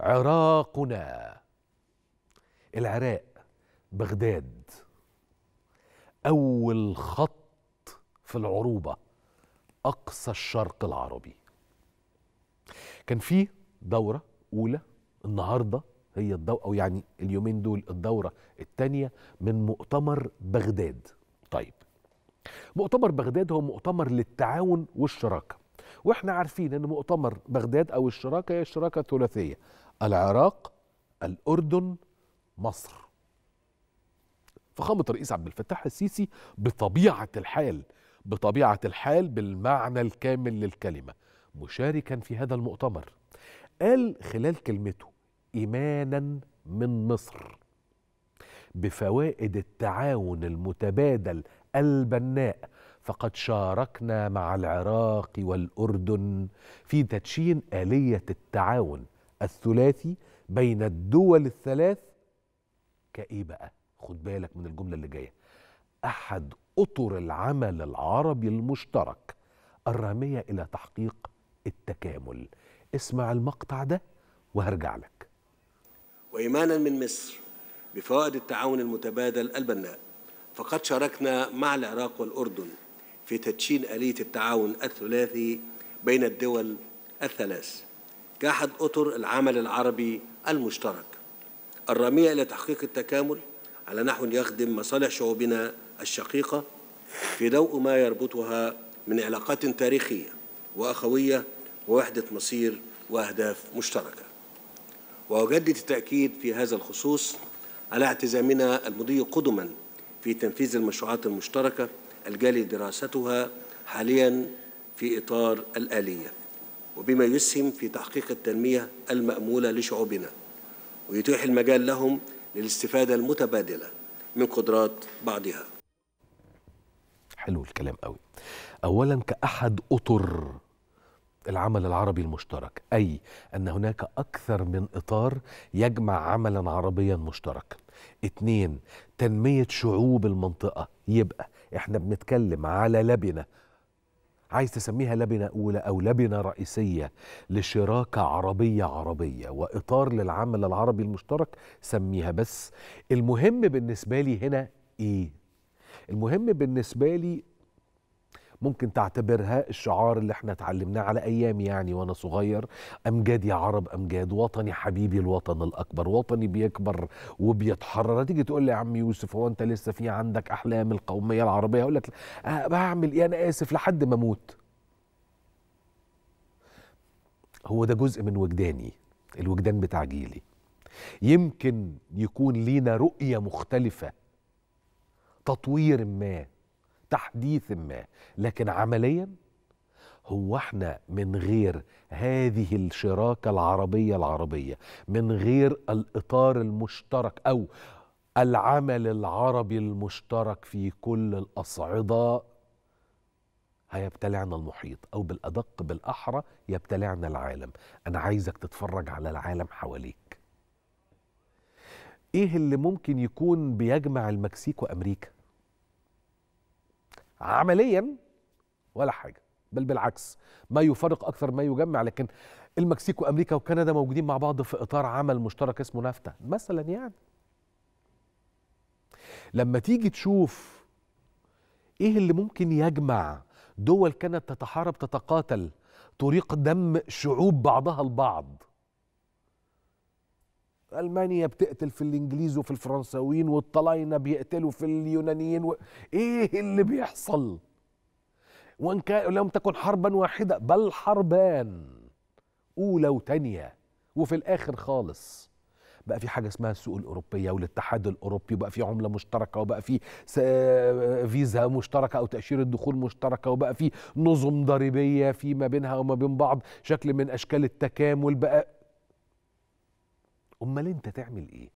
عراقنا العراق بغداد أول خط في العروبة أقصى الشرق العربي كان في دورة أولى النهاردة هي الدورة أو يعني اليومين دول الدورة الثانية من مؤتمر بغداد طيب مؤتمر بغداد هو مؤتمر للتعاون والشراكة واحنا عارفين ان مؤتمر بغداد او الشراكه هي الشراكه الثلاثيه العراق الأردن مصر فخامة الرئيس عبد الفتاح السيسي بطبيعة الحال بطبيعة الحال بالمعنى الكامل للكلمة مشاركا في هذا المؤتمر قال خلال كلمته إيمانا من مصر بفوائد التعاون المتبادل البناء فقد شاركنا مع العراق والأردن في تدشين آلية التعاون الثلاثي بين الدول الثلاث كايه بقى خد بالك من الجمله اللي جايه احد اطر العمل العربي المشترك الراميه الى تحقيق التكامل اسمع المقطع ده وهرجع لك وايمانا من مصر بفوائد التعاون المتبادل البناء فقد شاركنا مع العراق والاردن في تدشين اليه التعاون الثلاثي بين الدول الثلاث كأحد أطر العمل العربي المشترك الرامية إلى تحقيق التكامل على نحو يخدم مصالح شعوبنا الشقيقة في ضوء ما يربطها من علاقات تاريخية وأخوية ووحدة مصير وأهداف مشتركة وأجدد التأكيد في هذا الخصوص على اعتزامنا المضي قدما في تنفيذ المشروعات المشتركة الجالي دراستها حاليا في إطار الآلية وبما يسهم في تحقيق التنمية المأمولة لشعوبنا ويتيح المجال لهم للاستفادة المتبادلة من قدرات بعضها حلو الكلام قوي أولا كأحد أطر العمل العربي المشترك أي أن هناك أكثر من إطار يجمع عملا عربيا مشتركا اثنين تنمية شعوب المنطقة يبقى احنا بنتكلم على لبنة عايز تسميها لبنة أولى أو لبنة رئيسية لشراكة عربية عربية وإطار للعمل العربي المشترك سميها بس المهم بالنسبة لي هنا إيه؟ المهم بالنسبة لي ممكن تعتبرها الشعار اللي احنا اتعلمناه على ايام يعني وانا صغير امجاد يا عرب امجاد وطني حبيبي الوطن الاكبر وطني بيكبر وبيتحرر تيجي تقول لي يا عم يوسف هو انت لسه في عندك احلام القوميه العربيه اقول لك أه، بعمل ايه انا اسف لحد ما اموت هو ده جزء من وجداني الوجدان بتاع جيلي يمكن يكون لينا رؤيه مختلفه تطوير ما تحديث ما لكن عمليا هو احنا من غير هذه الشراكة العربية العربية من غير الإطار المشترك أو العمل العربي المشترك في كل الأصعدة هيبتلعنا المحيط أو بالأدق بالأحرى يبتلعنا العالم أنا عايزك تتفرج على العالم حواليك إيه اللي ممكن يكون بيجمع المكسيك وأمريكا؟ عمليا ولا حاجه بل بالعكس ما يفرق اكثر ما يجمع لكن المكسيك وامريكا وكندا موجودين مع بعض في اطار عمل مشترك اسمه نافتا مثلا يعني لما تيجي تشوف ايه اللي ممكن يجمع دول كانت تتحارب تتقاتل طريق دم شعوب بعضها البعض المانيا بتقتل في الانجليز وفي الفرنساويين والطلاينه بيقتلوا في اليونانيين و... ايه اللي بيحصل وان كان لم تكن حربا واحده بل حربان اولى وثانيه وفي الاخر خالص بقى في حاجه اسمها السوق الاوروبيه والاتحاد الاوروبي وبقى في عمله مشتركه وبقى في فيزا مشتركه او تاشيره دخول مشتركه وبقى في نظم ضريبيه فيما بينها وما بين بعض شكل من اشكال التكامل بقى امال انت تعمل ايه